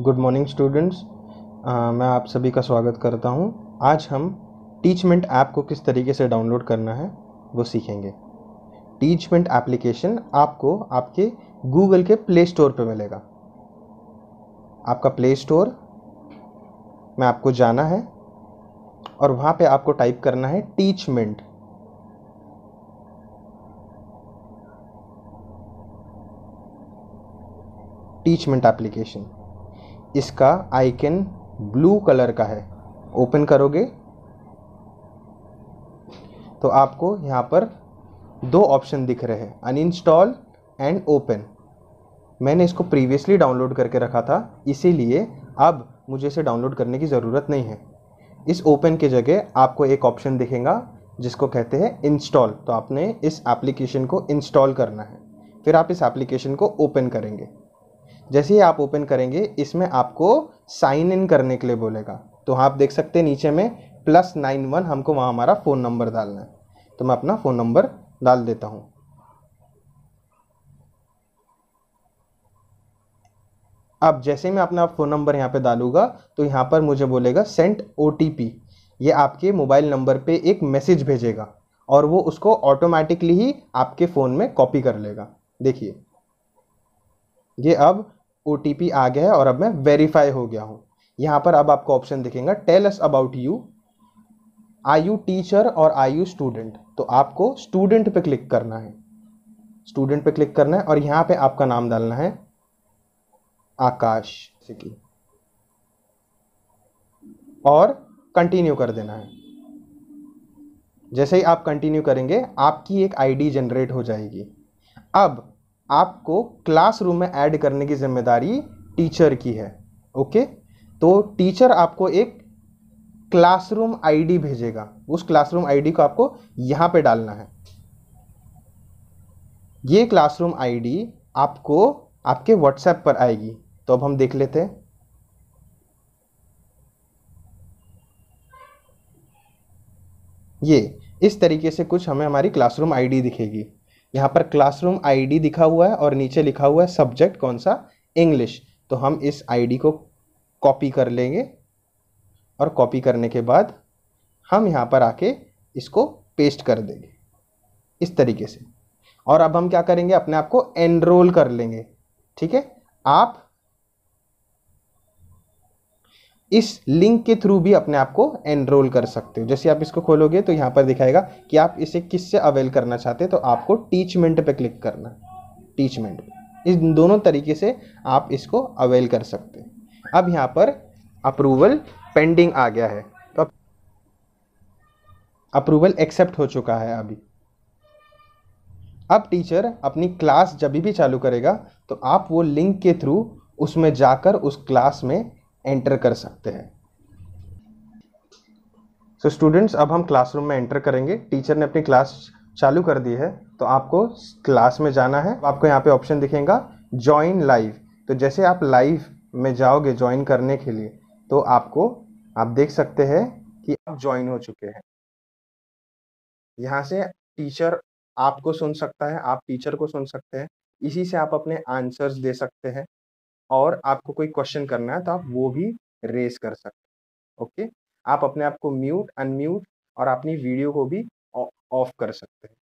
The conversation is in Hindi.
गुड मॉर्निंग स्टूडेंट्स मैं आप सभी का स्वागत करता हूं। आज हम टीचमेंट ऐप को किस तरीके से डाउनलोड करना है वो सीखेंगे टीचमेंट एप्लीकेशन आपको आपके गूगल के प्ले स्टोर पर मिलेगा आपका प्ले स्टोर में आपको जाना है और वहाँ पे आपको टाइप करना है टीचमेंट टीचमेंट एप्लीकेशन इसका आइकन ब्लू कलर का है ओपन करोगे तो आपको यहाँ पर दो ऑप्शन दिख रहे हैं अनइंस्टॉल एंड ओपन मैंने इसको प्रीवियसली डाउनलोड करके रखा था इसीलिए अब मुझे इसे डाउनलोड करने की ज़रूरत नहीं है इस ओपन के जगह आपको एक ऑप्शन दिखेगा जिसको कहते हैं इंस्टॉल तो आपने इस एप्लीकेशन को इंस्टॉल करना है फिर आप इस एप्लीकेशन को ओपन करेंगे जैसे ही आप ओपन करेंगे इसमें आपको साइन इन करने के लिए बोलेगा तो आप देख सकते हैं नीचे में प्लस नाइन वन हमको वहाँ हमारा फ़ोन नंबर डालना है तो मैं अपना फ़ोन नंबर डाल देता हूँ अब जैसे मैं अपना फ़ोन नंबर यहाँ पे डालूंगा तो यहाँ पर मुझे बोलेगा सेंट ओ ये आपके मोबाइल नंबर पे एक मैसेज भेजेगा और वो उसको ऑटोमेटिकली ही आपके फ़ोन में कॉपी कर लेगा देखिए ये अब ओ आ गया है और अब मैं वेरीफाई हो गया हूँ यहाँ पर अब आपको ऑप्शन दिखेगा tell us about you I you teacher और आई यू स्टूडेंट तो आपको स्टूडेंट पे क्लिक करना है स्टूडेंट पे क्लिक करना है और यहाँ पे आपका नाम डालना है आकाश की और कंटिन्यू कर देना है जैसे ही आप कंटिन्यू करेंगे आपकी एक आईडी जनरेट हो जाएगी अब आपको क्लासरूम में ऐड करने की जिम्मेदारी टीचर की है ओके तो टीचर आपको एक क्लासरूम आईडी भेजेगा उस क्लासरूम आईडी को आपको यहाँ पे डालना है ये क्लासरूम आईडी आपको आपके व्हाट्सएप पर आएगी तो अब हम देख लेते हैं ये इस तरीके से कुछ हमें हमारी क्लासरूम आईडी दिखेगी यहाँ पर क्लासरूम आईडी दिखा हुआ है और नीचे लिखा हुआ है सब्जेक्ट कौन सा इंग्लिश तो हम इस आईडी को कॉपी कर लेंगे और कॉपी करने के बाद हम यहाँ पर आके इसको पेस्ट कर देंगे इस तरीके से और अब हम क्या करेंगे अपने आप को एनरोल कर लेंगे ठीक है आप इस लिंक के थ्रू भी अपने आप को एनरोल कर सकते हो जैसे आप इसको खोलोगे तो यहाँ पर दिखाएगा कि आप इसे किससे अवेल करना चाहते हैं तो आपको टीचमेंट पे क्लिक करना टीचमेंट इस दोनों तरीके से आप इसको अवेल कर सकते हैं अब यहाँ पर अप्रूवल पेंडिंग आ गया है तो अप्रूवल एक्सेप्ट हो चुका है अभी अब टीचर अपनी क्लास जब भी चालू करेगा तो आप वो लिंक के थ्रू उसमें जाकर उस क्लास में एंटर कर सकते हैं सो so, स्टूडेंट्स अब हम क्लासरूम में एंटर करेंगे टीचर ने अपनी क्लास चालू कर दी है तो आपको क्लास में जाना है आपको यहाँ पे ऑप्शन दिखेगा ज्वाइन लाइव तो जैसे आप लाइव में जाओगे ज्वाइन करने के लिए तो आपको आप देख सकते हैं कि आप ज्वाइन हो चुके हैं यहाँ से टीचर आपको सुन सकता है आप टीचर को सुन सकते हैं इसी से आप अपने आंसर्स दे सकते हैं और आपको कोई क्वेश्चन करना है तो आप वो भी रेस कर सकते ओके आप अपने आप को म्यूट अनम्यूट और अपनी वीडियो को भी ऑफ कर सकते हैं